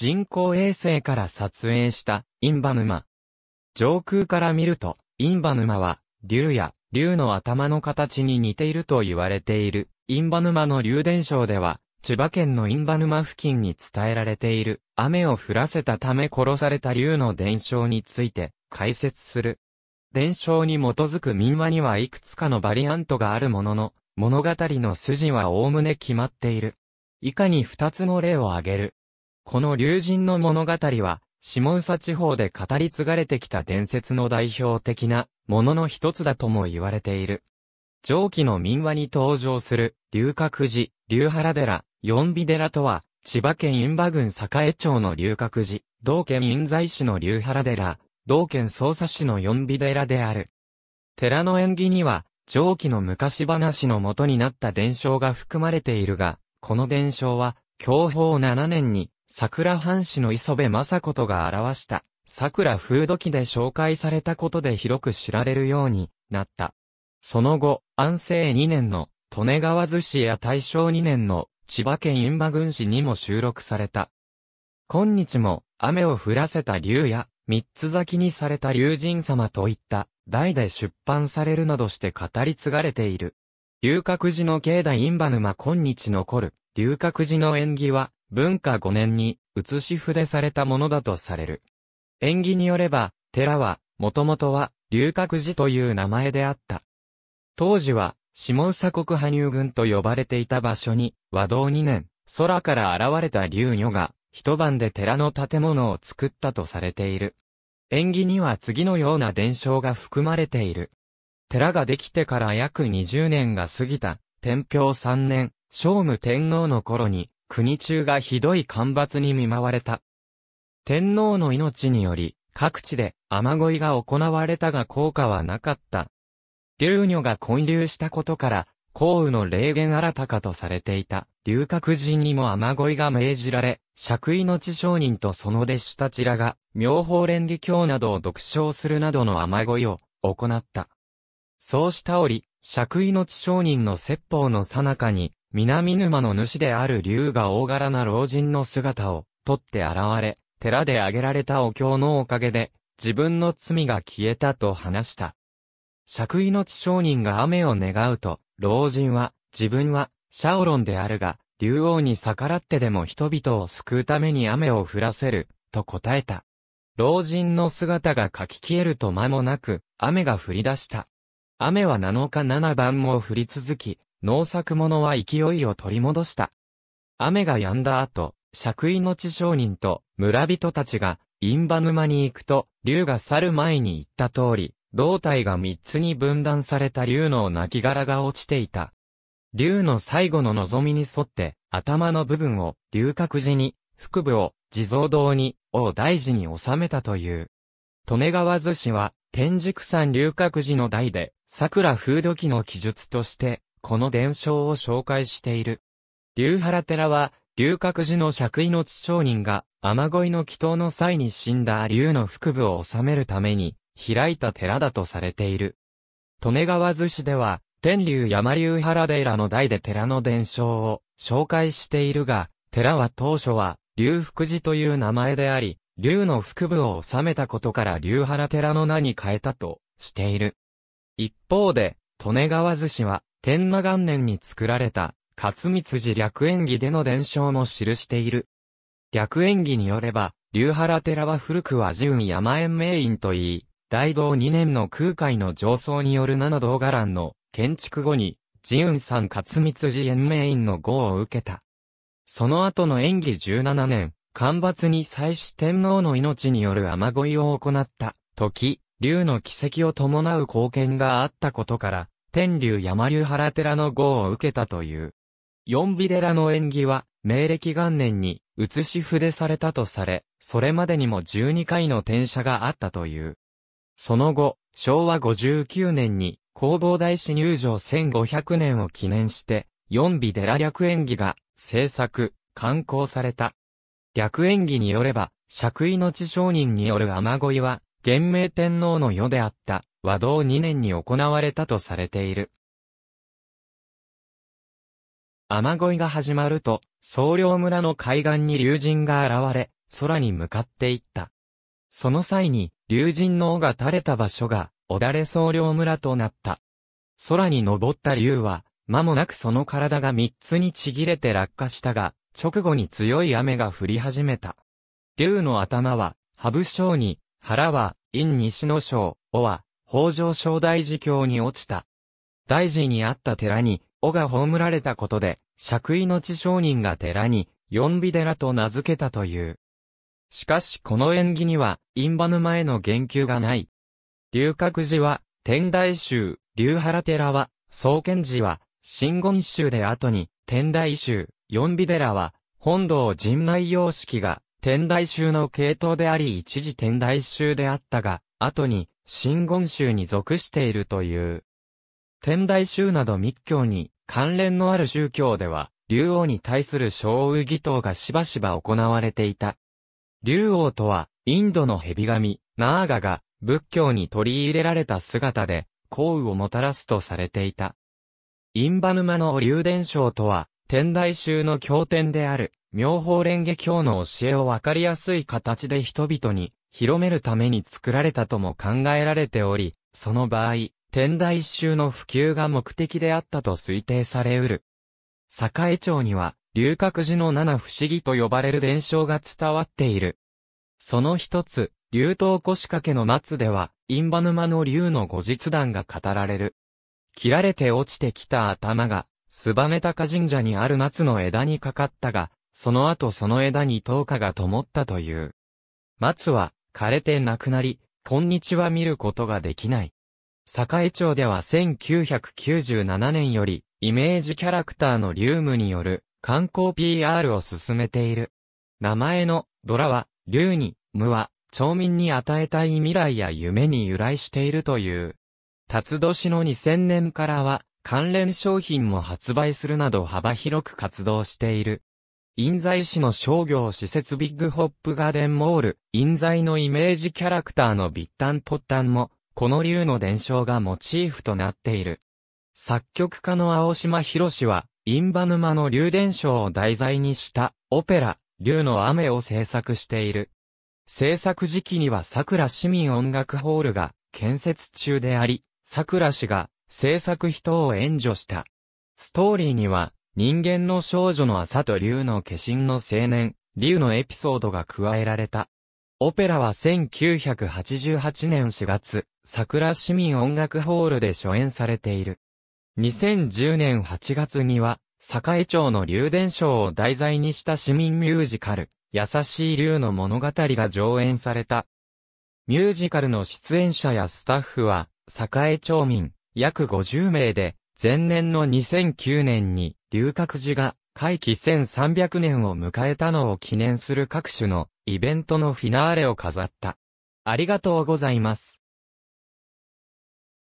人工衛星から撮影したインバ沼。上空から見ると、インバ沼は、竜や竜の頭の形に似ていると言われている。インバ沼の竜伝承では、千葉県のインバ沼付近に伝えられている、雨を降らせたため殺された竜の伝承について解説する。伝承に基づく民話にはいくつかのバリアントがあるものの、物語の筋は概ね決まっている。以下に二つの例を挙げる。この竜神の物語は、下宇佐地方で語り継がれてきた伝説の代表的なものの一つだとも言われている。上記の民話に登場する、龍角寺、龍原寺、四尾寺とは、千葉県印馬郡栄町の龍角寺、道県印西市の龍原寺、道県匝瑳市の四尾寺である。寺の縁起には、上記の昔話の元になった伝承が含まれているが、この伝承は、享保7年に、桜藩士の磯部正子とが表した、桜風土記で紹介されたことで広く知られるようになった。その後、安政2年の利根川寿司や大正2年の千葉県印馬郡市にも収録された。今日も雨を降らせた竜や三つ咲きにされた竜神様といった代で出版されるなどして語り継がれている。龍角寺の境内印馬沼今日残る龍角寺の縁起は文化5年に写し筆されたものだとされる。縁起によれば、寺は、もともとは、龍角寺という名前であった。当時は、下佐国波入軍と呼ばれていた場所に、和道2年、空から現れた龍女が、一晩で寺の建物を作ったとされている。縁起には次のような伝承が含まれている。寺ができてから約20年が過ぎた、天平3年、聖武天皇の頃に、国中がひどい干ばつに見舞われた。天皇の命により、各地で雨乞いが行われたが効果はなかった。流女が混流したことから、降雨の霊源新たかとされていた、龍角人にも雨乞いが命じられ、爵位の地商人とその弟子たちらが、妙法蓮華経などを読唱するなどの雨乞いを行った。そうした折、爵位の地商人の説法の最中に、南沼の主である竜が大柄な老人の姿を、取って現れ、寺で挙げられたお経のおかげで、自分の罪が消えたと話した。尺命の商人が雨を願うと、老人は、自分は、シャオロンであるが、竜王に逆らってでも人々を救うために雨を降らせる、と答えた。老人の姿が書き消えると間もなく、雨が降り出した。雨は7日7晩も降り続き、農作物は勢いを取り戻した。雨が止んだ後、借位の地商人と村人たちが、ンバ沼に行くと、竜が去る前に言った通り、胴体が三つに分断された竜の亡骸が落ちていた。竜の最後の望みに沿って、頭の部分を龍角寺に、腹部を地蔵堂に、王大寺に収めたという。利根川寿司は、天竺山龍角寺の代で、桜風土記の記述として、この伝承を紹介している。龍原寺は、龍角寺の爵位の地商人が、雨乞いの祈祷の際に死んだ龍の腹部を収めるために、開いた寺だとされている。利根川寿司では、天竜山竜原寺の代で寺の伝承を紹介しているが、寺は当初は、龍福寺という名前であり、龍の腹部を収めたことから龍原寺の名に変えたとしている。一方で、利根川寿司は、天馬元年に作られた、勝光寺略縁儀での伝承も記している。略縁儀によれば、龍原寺は古くは純山縁名院といい、大道2年の空海の上層による七道伽藍の建築後に、慈雲山勝光寺縁名院の号を受けた。その後の演技17年、干伐に際し天皇の命による雨乞いを行った時、竜の奇跡を伴う貢献があったことから、天竜山流原寺の号を受けたという。四尾寺の縁起は、明暦元年に写し筆されたとされ、それまでにも12回の転写があったという。その後、昭和59年に弘法大師入場1500年を記念して、四尾寺略縁起が制作、刊行された。略縁起によれば、釈位の地商人による雨乞いは、元明天皇の世であった、和道2年に行われたとされている。雨乞いが始まると、総領村の海岸に竜神が現れ、空に向かっていった。その際に、竜神の尾が垂れた場所が、おだれ総領村となった。空に登った竜は、間もなくその体が三つにちぎれて落下したが、直後に強い雨が降り始めた。竜の頭は、羽武将に、腹は、陰西の将、尾は、北条正大寺教に落ちた。大寺にあった寺に、尾が葬られたことで、借位の地商人が寺に、四尾寺と名付けたという。しかしこの縁起には、印旛沼への言及がない。龍角寺は、天台宗、龍原寺は、創建寺は、新言宗で後に、天台宗、四尾寺は、本堂陣内様式が、天台宗の系統であり一時天台宗であったが、後に、真言宗に属しているという。天台宗など密教に関連のある宗教では、竜王に対する小雨義等がしばしば行われていた。竜王とは、インドの蛇神、ナーガが仏教に取り入れられた姿で、幸運をもたらすとされていた。インバ沼の竜伝承とは、天台宗の経典である、妙法蓮華経の教えをわかりやすい形で人々に広めるために作られたとも考えられており、その場合、天台一周の普及が目的であったと推定されうる。栄町には、龍角寺の七不思議と呼ばれる伝承が伝わっている。その一つ、龍頭腰掛けの松では、ンバ沼の龍の後日談が語られる。切られて落ちてきた頭が、スバネタカ神社にある松の枝にかかったが、その後その枝に灯火が灯ったという。松は、枯れて亡くなり、今日は見ることができない。栄町では1997年より、イメージキャラクターのリュウムによる観光 PR を進めている。名前のドラは、リュウに、ムは、町民に与えたい未来や夢に由来しているという。辰年の2000年からは、関連商品も発売するなど幅広く活動している。印西市の商業施設ビッグホップガーデンモール、印西のイメージキャラクターのビッタンポッタンも、この竜の伝承がモチーフとなっている。作曲家の青島博士は、インバ沼の竜伝承を題材にしたオペラ、竜の雨を制作している。制作時期には桜市民音楽ホールが建設中であり、桜氏が制作人を援助した。ストーリーには、人間の少女の朝と竜の化身の青年、竜のエピソードが加えられた。オペラは1988年4月、桜市民音楽ホールで初演されている。2010年8月には、栄町の竜伝賞を題材にした市民ミュージカル、優しい竜の物語が上演された。ミュージカルの出演者やスタッフは、栄町民、約50名で、前年の2009年に、龍角寺が、会期1300年を迎えたのを記念する各種のイベントのフィナーレを飾った。ありがとうございます。